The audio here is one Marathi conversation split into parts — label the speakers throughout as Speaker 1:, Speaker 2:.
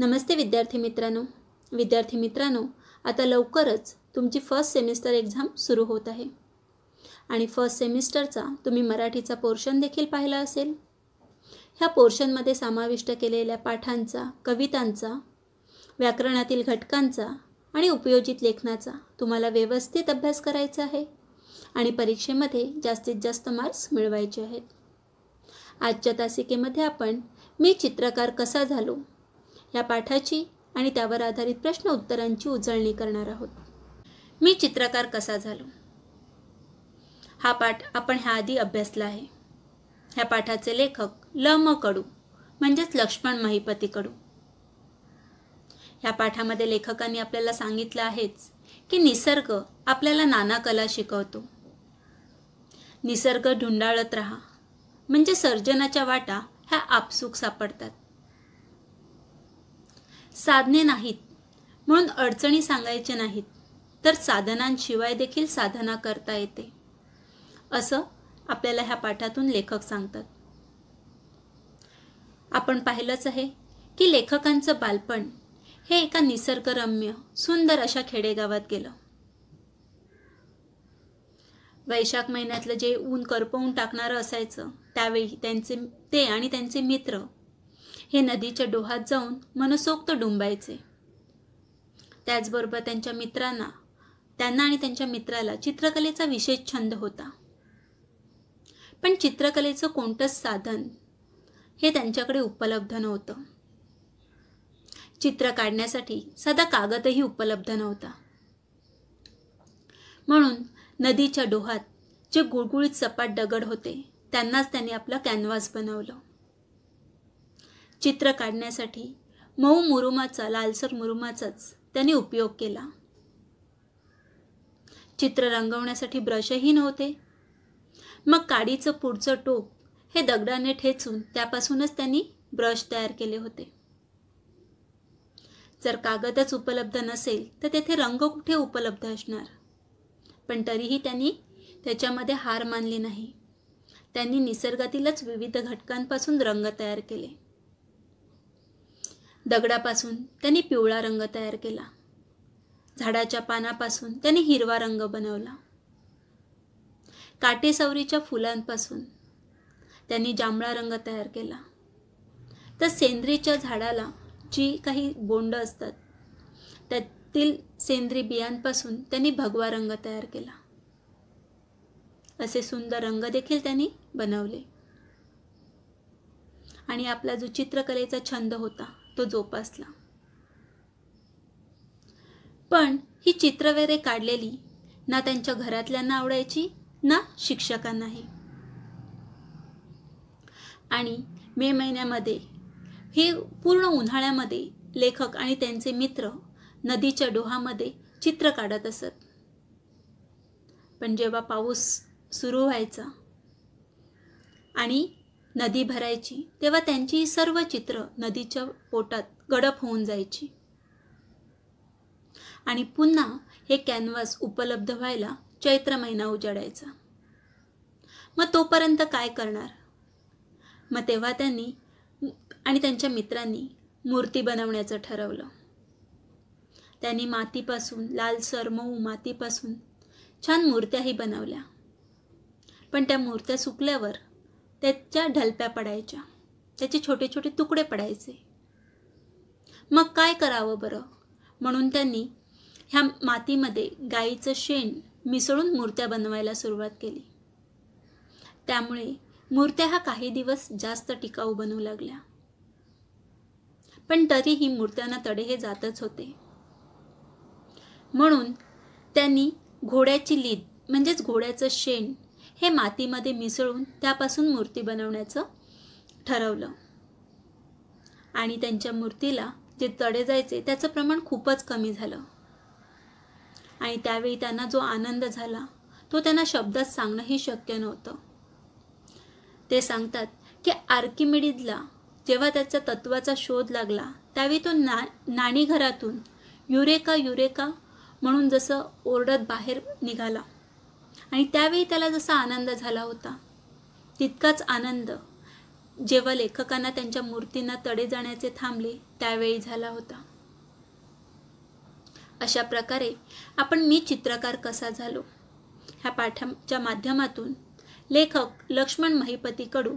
Speaker 1: नमस्ते विद्यार्थी मित्रांनो विद्यार्थी मित्रांनो आता लवकरच तुमची फर्स्ट सेमिस्टर एक्झाम सुरू होत आहे आणि फर्स्ट सेमिस्टरचा तुम्ही मराठीचा पोर्शन देखील पाहिला असेल ह्या पोर्शनमध्ये समाविष्ट केलेल्या पाठांचा कवितांचा व्याकरणातील घटकांचा आणि उपयोजित लेखनाचा तुम्हाला व्यवस्थित अभ्यास करायचा आहे आणि परीक्षेमध्ये जास्तीत जास्त मार्क्स मिळवायचे आहेत आजच्या तासिकेमध्ये आपण मी चित्रकार कसा झालो या पाठाची आणि त्यावर आधारित प्रश्न उत्तरांची उजळणी करणार आहोत मी चित्रकार कसा झालो हा पाठ आपण ह्याआधी अभ्यासला आहे ह्या पाठाचे लेखक ल म कडू म्हणजेच लक्ष्मण महिपती कडू ह्या पाठामध्ये लेखकांनी आपल्याला सांगितलं आहेच की निसर्ग आपल्याला नाना कला शिकवतो निसर्ग ढुंडाळत राहा म्हणजे सर्जनाच्या वाटा ह्या आपसूक सापडतात साधने नाहीत म्हणून अडचणी सांगायचे नाहीत तर साधनांशिवाय देखील साधना करता येते असं आपल्याला ह्या पाठातून लेखक सांगतात आपण पाहिलंच आहे की लेखकांचं बालपण हे एका निसर्गरम्य सुंदर अशा खेडेगावात गेलं वैशाख महिन्यातलं जे ऊन करपवून टाकणारं असायचं त्यावेळी त्यांचे ते आणि त्यांचे मित्र हे नदीच्या डोहात जाऊन मनसोक्त डुंबायचे त्याचबरोबर त्यांच्या मित्रांना त्यांना आणि त्यांच्या मित्राला चित्रकलेचा विशेष छंद होता पण चित्रकलेचं कोणतंच साधन हे त्यांच्याकडे उपलब्ध नव्हतं चित्र काढण्यासाठी सदा कागदही उपलब्ध नव्हता म्हणून नदीच्या डोहात जे गुळगुळीत सपाट दगड होते त्यांनाच त्यांनी आपलं कॅनव्हास बनवलं चित्र काढण्यासाठी मऊ मुरुमाचा लालसर मुरुमाचाच त्यांनी उपयोग केला चित्र रंगवण्यासाठी ब्रशही नव्हते मग काडीचं पुढचं टोप हे दगडाने ठेचून त्यापासूनच त्यांनी ब्रश तयार केले होते जर कागदच उपलब्ध नसेल तर तेथे रंग कुठे उपलब्ध असणार पण तरीही त्यांनी त्याच्यामध्ये हार मानली नाही त्यांनी निसर्गातीलच विविध घटकांपासून रंग तयार केले दगडापासून त्यांनी पिवळा रंग तयार केला झाडाच्या पानापासून त्यांनी हिरवा रंग बनवला काटेसवरीच्या फुलांपासून त्यांनी जांभळा रंग तयार केला तर सेंद्रीच्या झाडाला जी काही बोंड असतात त्यातील सेंद्री बियांपासून त्यांनी भगवा रंग तयार केला असे सुंदर रंग देखील त्यांनी बनवले आणि आपला जो चित्रकलेचा छंद होता तो जोपासला पण ही चित्रवेरे काढलेली ना त्यांच्या घरातल्यांना आवडायची ना शिक्षकांनाही आणि मे महिन्यामध्ये हे पूर्ण उन्हाळ्यामध्ये लेखक आणि त्यांचे मित्र नदीच्या डोहामध्ये चित्र काढत असत पण जेव्हा पाऊस सुरू व्हायचा आणि नदी भरायची तेव्हा त्यांची सर्व चित्र नदीच्या पोटात गडप होऊन जायची आणि पुन्हा हे कॅनव्हास उपलब्ध व्हायला चैत्र महिना उजाडायचा मग तोपर्यंत काय करणार मग तेव्हा त्यांनी आणि त्यांच्या मित्रांनी मूर्ती बनवण्याचं ठरवलं त्यांनी मातीपासून लालसर मऊ मातीपासून छान मूर्त्याही बनवल्या पण त्या मूर्त्या सुकल्यावर त्याच्या ढलप्या पडायच्या त्याचे छोटे छोटे तुकडे पडायचे मग काय करावं बरं म्हणून त्यांनी ह्या मातीमध्ये गाईचं शेण मिसळून मूर्त्या बनवायला सुरुवात केली त्यामुळे मूर्त्या हा काही दिवस जास्त टिकाऊ बनू लागल्या पण तरीही मूर्त्यांना तडे हे जातच होते म्हणून त्यांनी घोड्याची लीद म्हणजेच घोड्याचं शेण हे मातीमध्ये मिसळून त्यापासून मूर्ती बनवण्याचं ठरवलं आणि त्यांच्या मूर्तीला जे तडे जायचे त्याचं प्रमाण खूपच कमी झालं आणि त्यावेळी त्यांना जो आनंद झाला तो त्यांना शब्दात सांगणंही शक्य नव्हतं ते सांगतात की आर्किमिडीजला जेव्हा त्याचा तत्वाचा शोध लागला त्यावेळी तो ना नाणी घरातून युरेका युरेका म्हणून जसं ओरडत बाहेर निघाला आणि त्यावेळी त्याला जसा आनंद झाला होता तितकाच आनंद जेव्हा लेखकांना त्यांच्या मूर्तींना तडे जाण्याचे थांबले त्यावेळी झाला होता अशा प्रकारे आपण मी चित्रकार कसा झालो ह्या पाठाच्या माध्यमातून लेखक लक्ष्मण महिपती कडू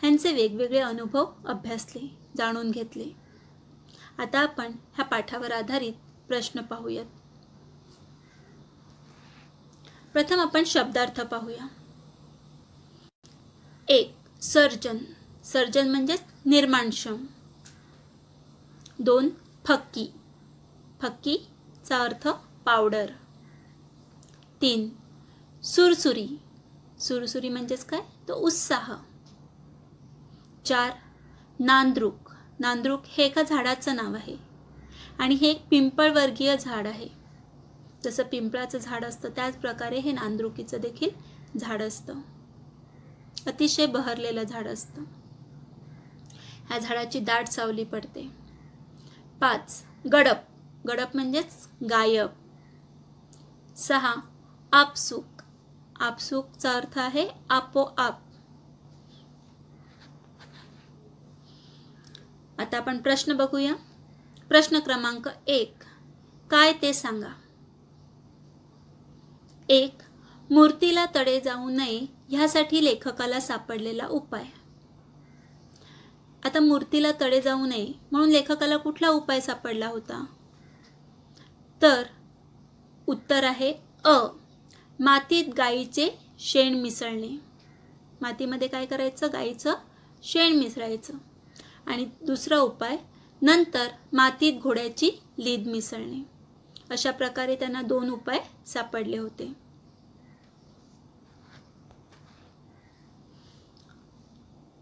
Speaker 1: ह्यांचे वेगवेगळे अनुभव अभ्यासले जाणून घेतले आता आपण ह्या पाठावर आधारित प्रश्न पाहूयात प्रथम आपण शब्दार्थ पाहूया एक सर्जन सर्जन म्हणजेच निर्माणक्षम दोन फक्की फक्कीचा अर्थ पावडर तीन सुरसुरी सुरसुरी म्हणजेच काय तो उत्साह चार नांद्रुक नांद्रुक हे एका झाडाचं नाव आहे आणि हे एक पिंपळवर्गीय झाड आहे जसं पिंपळाचं झाड असतं त्याचप्रकारे हे नांदरुकीचं देखील झाड असतं अतिशय बहरलेलं झाड असतं ह्या झाडाची दाट सावली पडते पाच गडप गडप म्हणजेच गायब सहा आपसूक आपसूकचा अर्थ आहे आपोआप आता आपण प्रश्न बघूया प्रश्न क्रमांक एक काय ते सांगा एक मूर्तीला तडे जाऊ नये ह्यासाठी लेखकाला सापडलेला उपाय आता मूर्तीला तडे जाऊ नये म्हणून लेखकाला कुठला उपाय सापडला होता तर उत्तर आहे अ मातीत गाईचे शेण मिसळणे मातीमध्ये काय करायचं गाईचं शेण मिसळायचं आणि दुसरा उपाय नंतर मातीत घोड्याची लीद मिसळणे अशा प्रकारे त्यांना दोन उपाय सापडले होते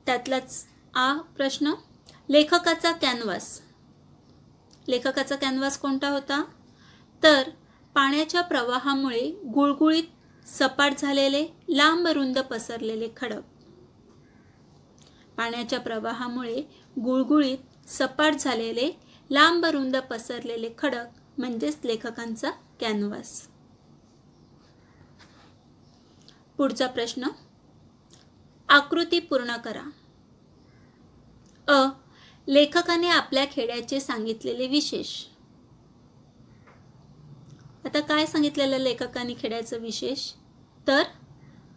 Speaker 1: त्यातलाच हा प्रश्न लेखकाचा कॅनव्हास लेखकाचा कॅनव्हास कोणता होता तर पाण्याच्या प्रवाहामुळे गुळगुळीत सपाट झालेले लांब रुंद पसरलेले खडक पाण्याच्या प्रवाहामुळे गुळगुळीत सपाट झालेले लांब रुंद पसरलेले खडक म्हणजेच लेखकांचा कॅनव्हास पुढचा प्रश्न आकृती पूर्ण करा अ लेखकाने आपल्या खेड्याचे सांगितलेले विशेष आता काय सांगितलेलं लेखकाने खेड्याचं विशेष तर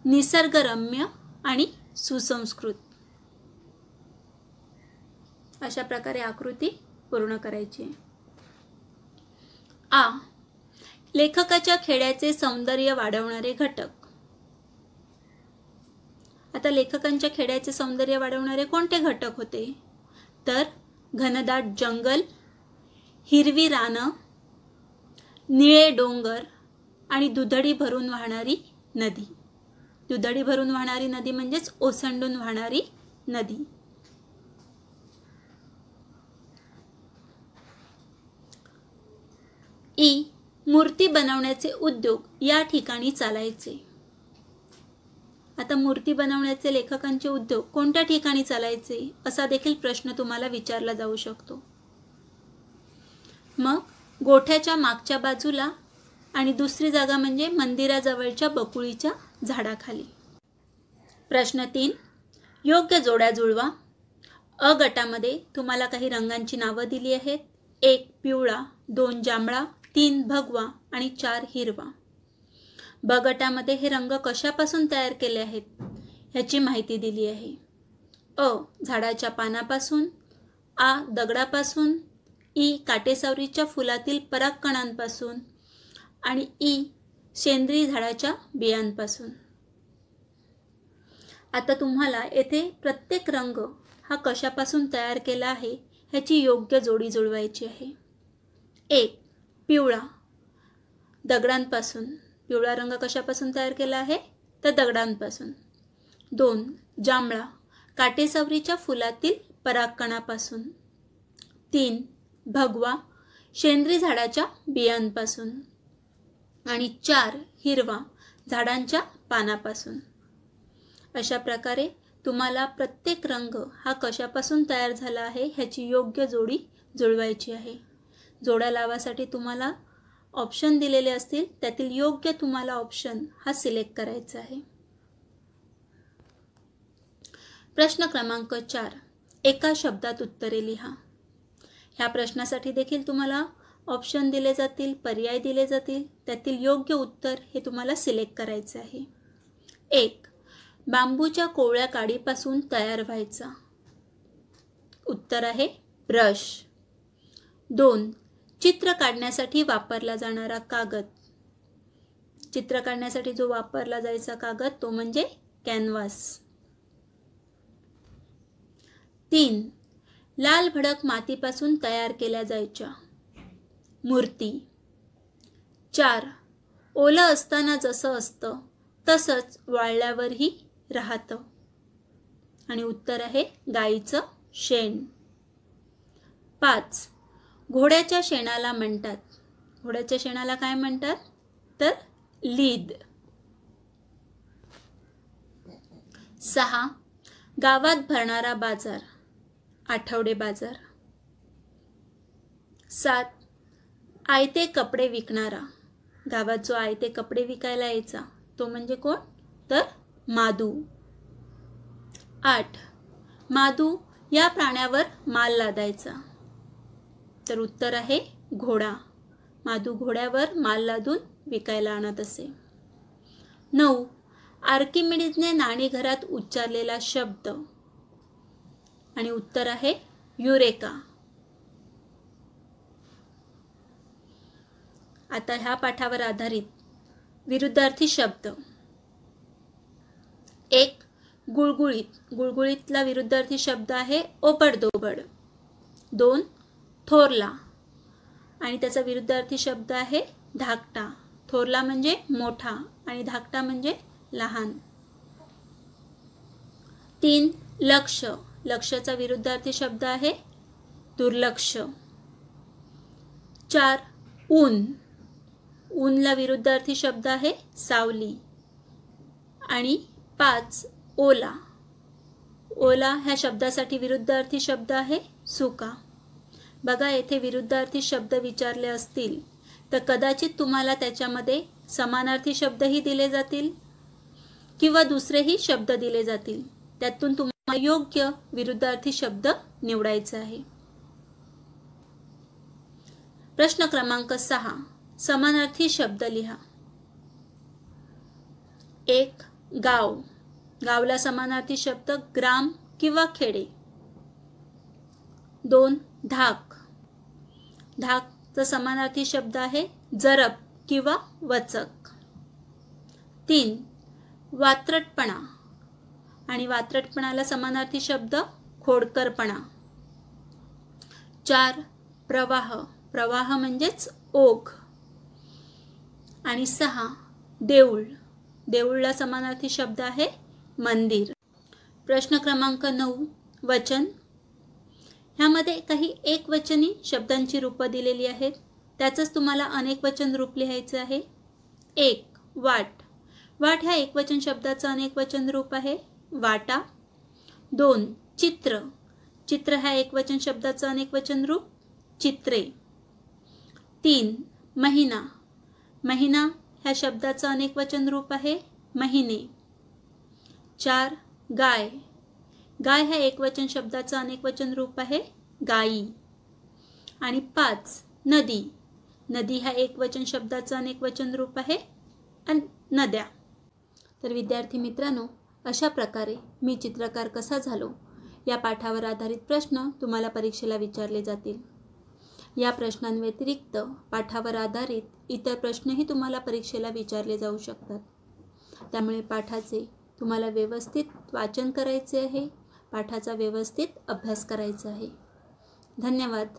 Speaker 1: निसर्गरम्य आणि सुसंस्कृत अशा प्रकारे आकृती पूर्ण करायची आहे आ लेखकाच्या खेड्याचे सौंदर्य वाढवणारे घटक आता लेखकांच्या खेड्याचे सौंदर्य वाढवणारे कोणते घटक होते तर घनदाट जंगल हिरवी रानं निळे डोंगर आणि दुधडी भरून वाहणारी नदी दुधडी भरून वाहणारी नदी म्हणजेच ओसंडून वाहणारी नदी ई मूर्ती बनवण्याचे उद्योग या ठिकाणी चालायचे आता मूर्ती बनवण्याचे लेखकांचे उद्योग कोणत्या ठिकाणी चालायचे असा देखील प्रश्न तुम्हाला विचारला जाऊ शकतो मग गोठ्याच्या मागच्या बाजूला आणि दुसरी जागा म्हणजे मंदिराजवळच्या बकुळीच्या झाडाखाली प्रश्न तीन योग्य जोड्या जुळवा अ गटामध्ये तुम्हाला काही रंगांची नावं दिली आहेत एक पिवळा दोन जांभळा तीन भगवा आणि चार हिरवा बगटामध्ये हे रंग कशापासून तयार केले आहेत ह्याची माहिती दिली आहे अ झाडाच्या पानापासून आ दगडापासून ई काटेसावरीच्या फुलातील परागकणांपासून आणि ई सेंद्रिय झाडाच्या बियांपासून आता तुम्हाला येथे प्रत्येक रंग हा कशापासून तयार केला आहे ह्याची योग्य जोडी जुळवायची आहे एक पिवळा दगडांपासून पिवळा रंग कशापासून तयार केला आहे तर दगडांपासून दोन जांभळा काटेसवरीच्या फुलातील परागकणापासून तीन भगवा शेंद्री झाडाच्या बियांपासून आणि चार हिरवा झाडांच्या पानापासून अशा प्रकारे तुम्हाला प्रत्येक रंग हा कशापासून तयार झाला आहे ह्याची योग्य जोडी जुळवायची आहे जोड्या लावासाठी तुम्हाला ऑप्शन दिलेले असतील त्यातील योग्य तुम्हाला ऑप्शन हा सिलेक्ट करायचा आहे प्रश्न क्रमांक चार एका शब्दात उत्तरे लिहा ह्या प्रश्नासाठी देखील तुम्हाला ऑप्शन दिले जातील पर्याय दिले जातील त्यातील योग्य उत्तर हे तुम्हाला सिलेक्ट करायचे आहे एक बांबूच्या कोवळ्या काडीपासून तयार व्हायचा उत्तर आहे ब्रश दोन चित्र काढण्यासाठी वापरला जाणारा कागद चित्र काढण्यासाठी जो वापरला जायचा कागद तो म्हणजे कॅनव्हास तीन लाल भडक मातीपासून तयार केल्या जायच्या मूर्ती चार ओलं असताना जसं असतं तसंच वाळल्यावरही राहतं आणि उत्तर आहे गाईचं शेण पाच घोड्याच्या शेणाला म्हणतात घोड्याच्या शेणाला काय म्हणतात तर लीद सहा गावात भरणारा बाजार आठवडे बाजार सात आयते कपडे विकणारा गावात जो आयते कपडे विकायला यायचा तो म्हणजे कोण तर मादू आठ मादू या प्राण्यावर माल लादायचा तर उत्तर आहे घोडा माधू घोड्यावर माल लादून विकायला आणत असे नऊ आर्किमिडीजने नाणी घरात उच्चारलेला शब्द आणि उत्तर आहे युरेका आता ह्या पाठावर आधारित विरुद्धार्थी शब्द एक गुळगुळीत गुळगुळीतला विरुद्धार्थी शब्द आहे ओबडदोबड दोन थोरला आणि त्याचा विरुद्धार्थी शब्द आहे धाकटा थोरला म्हणजे मोठा आणि धाकटा म्हणजे लहान तीन लक्ष लक्षाचा विरुद्धार्थी शब्द आहे दुर्लक्ष चार ऊन ऊनला विरुद्धार्थी शब्द आहे सावली आणि पाच ओला ओला ह्या शब्दासाठी विरुद्धार्थी शब्द आहे सुका बघा येथे विरुद्धार्थी शब्द विचारले असतील तर कदाचित तुम्हाला त्याच्यामध्ये समानार्थी शब्दही दिले जातील किंवा दुसरेही शब्द दिले जातील त्यातून तुम्हाला योग्य विरुद्धार्थी शब्द निवडायचा आहे प्रश्न क्रमांक सहा समानार्थी शब्द लिहा एक गाव गावला समानार्थी शब्द ग्राम किंवा खेडे दोन धाक धाकचा समानार्थी शब्द आहे जरब किंवा वचक तीन वात्रटपणा आणि वात्रटपणाला समानार्थी शब्द खोडकरपणा चार प्रवाह प्रवाह म्हणजेच ओघ आणि सहा देऊळ देऊळला समानार्थी शब्द आहे मंदिर प्रश्न क्रमांक नऊ वचन ह्यामध्ये काही एकवचनी शब्दांची रूपं दिलेली आहेत त्याचंच तुम्हाला अनेकवचन रूप लिहायचं आहे एक वाट वाट ह्या एकवचन शब्दाचं अनेकवचन रूप आहे वाटा दोन चित्र चित्र ह्या एकवचन शब्दाचं अनेकवचन रूप चित्रे तीन महिना महिना ह्या शब्दाचं अनेकवचन रूप आहे महिने चार गाय गाय हा एकवचन शब्दाचं अनेकवचन रूप आहे गायी आणि पाच नदी नदी हा एकवचन शब्दाचं अनेकवचन रूप आहे आणि नद्या तर विद्यार्थी मित्रांनो अशा प्रकारे मी चित्रकार कसा झालो या पाठावर आधारित प्रश्न तुम्हाला परीक्षेला विचारले जातील या प्रश्नांव्यतिरिक्त पाठावर आधारित इतर प्रश्नही तुम्हाला परीक्षेला विचारले जाऊ शकतात त्यामुळे पाठाचे तुम्हाला व्यवस्थित वाचन करायचे आहे पाठाचा व्यवस्थित अभ्यास करायचा आहे धन्यवाद